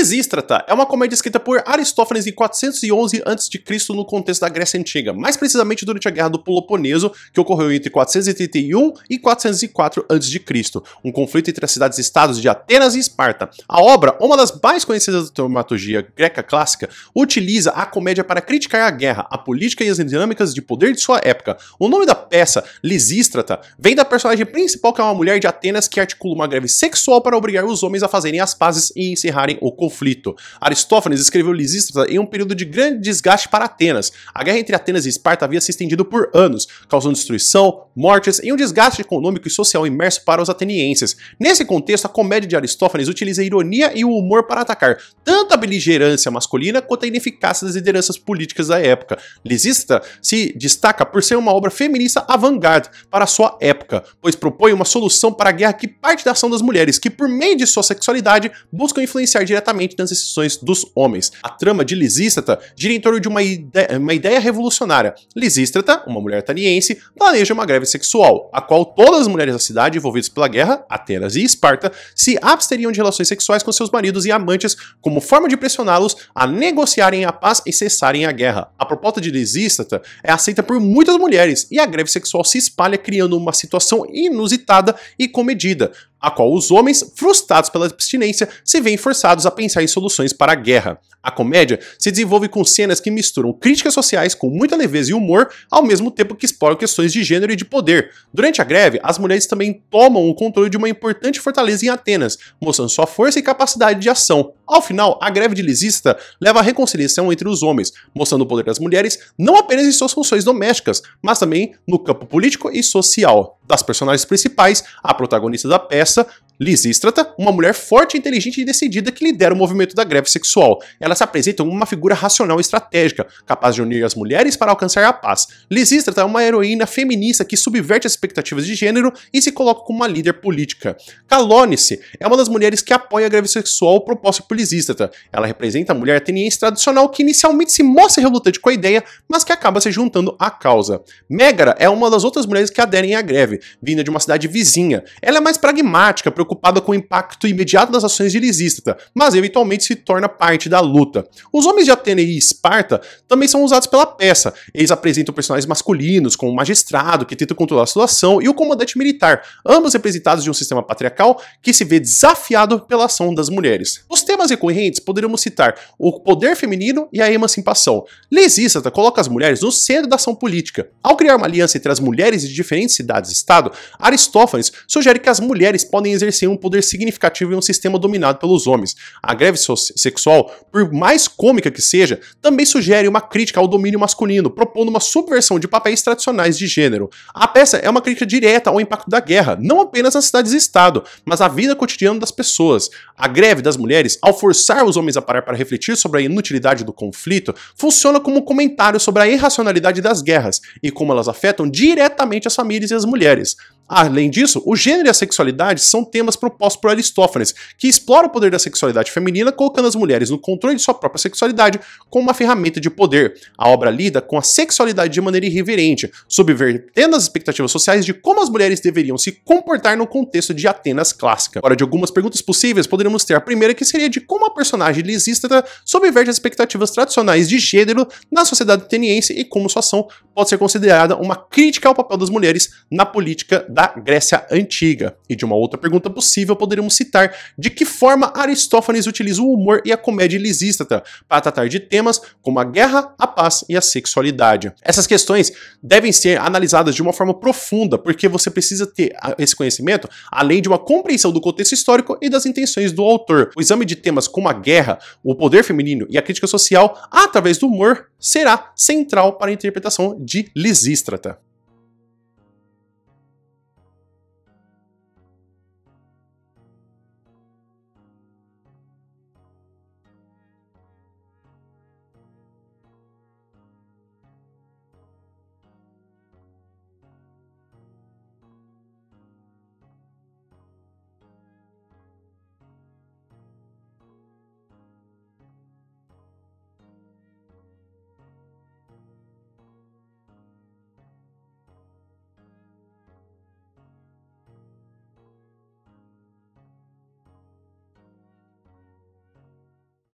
Lisístrata tá? é uma comédia escrita por Aristófanes em 411 a.C. no contexto da Grécia Antiga, mais precisamente durante a Guerra do Peloponeso, que ocorreu entre 431 e 404 a.C., um conflito entre as cidades-estados de Atenas e Esparta. A obra, uma das mais conhecidas da dramaturgia greca clássica, utiliza a comédia para criticar a guerra, a política e as dinâmicas de poder de sua época. O nome da peça, Lisístrata, vem da personagem principal que é uma mulher de Atenas que articula uma greve sexual para obrigar os homens a fazerem as pazes e encerrarem o conflito conflito. Aristófanes escreveu Lisístrata em um período de grande desgaste para Atenas. A guerra entre Atenas e Esparta havia se estendido por anos, causando destruição, mortes e um desgaste econômico e social imerso para os atenienses. Nesse contexto, a comédia de Aristófanes utiliza a ironia e o humor para atacar tanto a beligerância masculina quanto a ineficácia das lideranças políticas da época. Lisístrata se destaca por ser uma obra feminista avant-garde para sua época, pois propõe uma solução para a guerra que parte da ação das mulheres, que por meio de sua sexualidade buscam influenciar diretamente nas decisões dos homens. A trama de Lisístrata gira em torno de uma, uma ideia revolucionária. Lisístrata, uma mulher ataniense, planeja uma greve sexual, a qual todas as mulheres da cidade envolvidas pela guerra, Atenas e Esparta, se absteriam de relações sexuais com seus maridos e amantes como forma de pressioná-los a negociarem a paz e cessarem a guerra. A proposta de Lisístrata é aceita por muitas mulheres e a greve sexual se espalha criando uma situação inusitada e comedida, a qual os homens, frustrados pela abstinência, se veem forçados a pensar em soluções para a guerra. A comédia se desenvolve com cenas que misturam críticas sociais com muita leveza e humor, ao mesmo tempo que exploram questões de gênero e de poder. Durante a greve, as mulheres também tomam o controle de uma importante fortaleza em Atenas, mostrando sua força e capacidade de ação. Ao final, a greve de Lisista leva à reconciliação entre os homens, mostrando o poder das mulheres não apenas em suas funções domésticas, mas também no campo político e social das personagens principais, a protagonista da peça, Lisístrata, uma mulher forte, inteligente e decidida que lidera o movimento da greve sexual. Ela se apresenta como uma figura racional e estratégica, capaz de unir as mulheres para alcançar a paz. Lisístrata é uma heroína feminista que subverte as expectativas de gênero e se coloca como uma líder política. Calonice é uma das mulheres que apoia a greve sexual proposta por Lisístrata. Ela representa a mulher ateniense tradicional que inicialmente se mostra relutante com a ideia, mas que acaba se juntando à causa. Megara é uma das outras mulheres que aderem à greve, vinda de uma cidade vizinha. Ela é mais pragmática, preocupada preocupada com o impacto imediato das ações de Lisístrata, mas eventualmente se torna parte da luta. Os homens de Atena e Esparta também são usados pela peça. Eles apresentam personagens masculinos, como o magistrado, que tenta controlar a situação, e o comandante militar, ambos representados de um sistema patriarcal que se vê desafiado pela ação das mulheres. Os temas recorrentes poderíamos citar o poder feminino e a emancipação. Lisístrata coloca as mulheres no centro da ação política. Ao criar uma aliança entre as mulheres de diferentes cidades-estado, Aristófanes sugere que as mulheres podem exercer exerciam um poder significativo em um sistema dominado pelos homens. A greve so sexual, por mais cômica que seja, também sugere uma crítica ao domínio masculino, propondo uma subversão de papéis tradicionais de gênero. A peça é uma crítica direta ao impacto da guerra, não apenas nas cidades-estado, mas à vida cotidiana das pessoas. A greve das mulheres, ao forçar os homens a parar para refletir sobre a inutilidade do conflito, funciona como um comentário sobre a irracionalidade das guerras e como elas afetam diretamente as famílias e as mulheres. Além disso, o gênero e a sexualidade são temas propostos por Aristófanes, que explora o poder da sexualidade feminina colocando as mulheres no controle de sua própria sexualidade como uma ferramenta de poder. A obra lida com a sexualidade de maneira irreverente, subvertendo as expectativas sociais de como as mulheres deveriam se comportar no contexto de Atenas clássica. hora de algumas perguntas possíveis, poderíamos ter a primeira que seria de como a personagem lisístrata subverte as expectativas tradicionais de gênero na sociedade ateniense e como sua ação pode ser considerada uma crítica ao papel das mulheres na política da da Grécia Antiga. E de uma outra pergunta possível, poderíamos citar de que forma Aristófanes utiliza o humor e a comédia lisístrata para tratar de temas como a guerra, a paz e a sexualidade. Essas questões devem ser analisadas de uma forma profunda, porque você precisa ter ah, esse conhecimento além de uma compreensão do contexto histórico e das intenções do autor. O exame de temas como a guerra, o poder feminino e a crítica social através do humor será central para a interpretação de Lisístrata.